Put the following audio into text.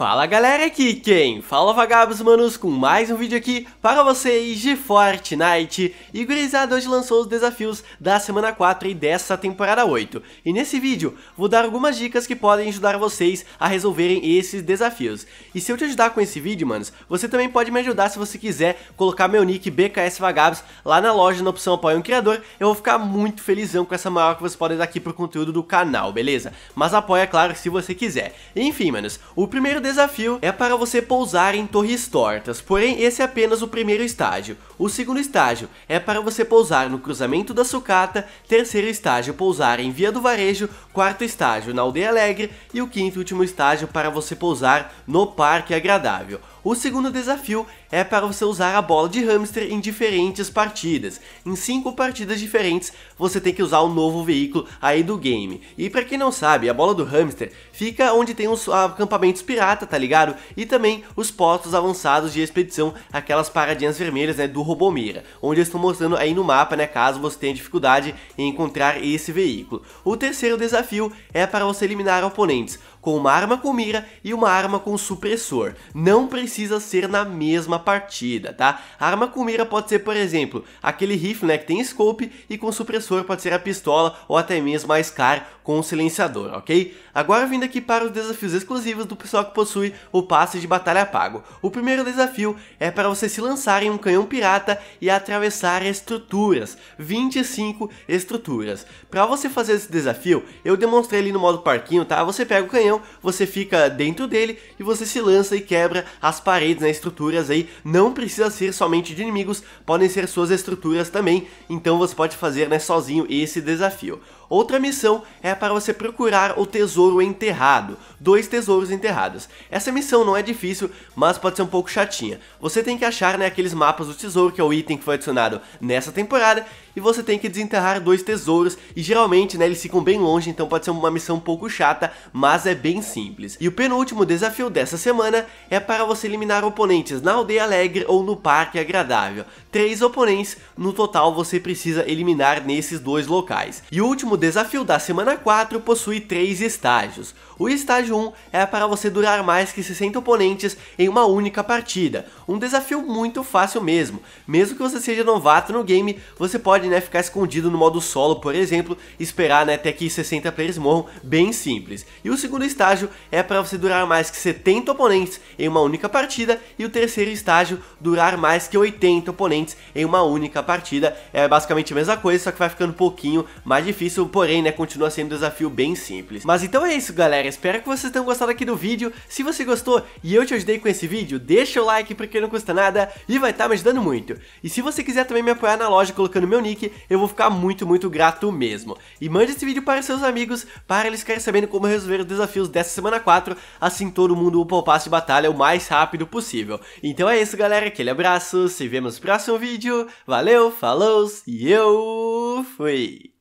Fala galera, aqui quem? Fala vagabos manos com mais um vídeo aqui para vocês de Fortnite E gurizada hoje lançou os desafios da semana 4 e dessa temporada 8 E nesse vídeo vou dar algumas dicas que podem ajudar vocês a resolverem esses desafios E se eu te ajudar com esse vídeo manos, você também pode me ajudar se você quiser colocar meu nick BKS Vagabos lá na loja na opção apoia um criador Eu vou ficar muito felizão com essa maior que você pode dar aqui pro conteúdo do canal, beleza? Mas apoia claro se você quiser Enfim manos, o primeiro desafio desafio é para você pousar em torres tortas, porém esse é apenas o primeiro estágio. O segundo estágio é para você pousar no cruzamento da sucata, terceiro estágio pousar em Via do Varejo, quarto estágio na Aldeia Alegre e o quinto e último estágio para você pousar no Parque Agradável. O segundo desafio é para você usar a bola de hamster em diferentes partidas. Em cinco partidas diferentes, você tem que usar um novo veículo aí do game. E para quem não sabe, a bola do hamster fica onde tem os acampamentos pirata, tá ligado? E também os postos avançados de expedição, aquelas paradinhas vermelhas, né, do Robomira, onde eu estou mostrando aí no mapa, né, caso você tenha dificuldade em encontrar esse veículo. O terceiro desafio é para você eliminar oponentes com uma arma com mira e uma arma com supressor. Não precisa ser na mesma partida, tá? A arma com mira pode ser, por exemplo, aquele rifle né, que tem scope e com supressor pode ser a pistola ou até mesmo a SCAR com silenciador, ok? Agora vindo aqui para os desafios exclusivos do pessoal que possui o passe de batalha pago. O primeiro desafio é para você se lançar em um canhão pirata e atravessar estruturas, 25 estruturas. Para você fazer esse desafio, eu demonstrei ali no modo parquinho, tá? Você pega o canhão, você fica dentro dele e você se lança e quebra as paredes, né, estruturas aí. Não precisa ser somente de inimigos, podem ser suas estruturas também, então você pode fazer né, sozinho esse desafio. Outra missão é para você procurar o tesouro enterrado, dois tesouros enterrados. Essa missão não é difícil, mas pode ser um pouco chatinha. Você tem que achar né, aqueles mapas do tesouro, que é o item que foi adicionado nessa temporada, e você tem que desenterrar dois tesouros e geralmente né, eles ficam bem longe, então pode ser uma missão um pouco chata, mas é bem simples. E o penúltimo desafio dessa semana é para você eliminar oponentes na aldeia alegre ou no parque agradável. Três oponentes, no total você precisa eliminar nesses dois locais. E o último desafio da semana 4 possui três estágios. O estágio 1 é para você durar mais que 60 oponentes em uma única partida. Um desafio muito fácil mesmo. Mesmo que você seja novato no game, você pode pode né, ficar escondido no modo solo, por exemplo, esperar né, até que 60 players morram, bem simples. E o segundo estágio é para você durar mais que 70 oponentes em uma única partida, e o terceiro estágio durar mais que 80 oponentes em uma única partida. É basicamente a mesma coisa, só que vai ficando um pouquinho mais difícil, porém né, continua sendo um desafio bem simples. Mas então é isso galera, espero que vocês tenham gostado aqui do vídeo, se você gostou e eu te ajudei com esse vídeo, deixa o like porque não custa nada e vai estar tá me ajudando muito. E se você quiser também me apoiar na loja colocando meu nick, Nick, eu vou ficar muito, muito grato mesmo. E mande esse vídeo para seus amigos, para eles ficarem sabendo como resolver os desafios dessa semana 4, assim todo mundo upa o passe de batalha o mais rápido possível. Então é isso galera, aquele abraço, se vemos no próximo vídeo, valeu, falou e eu fui!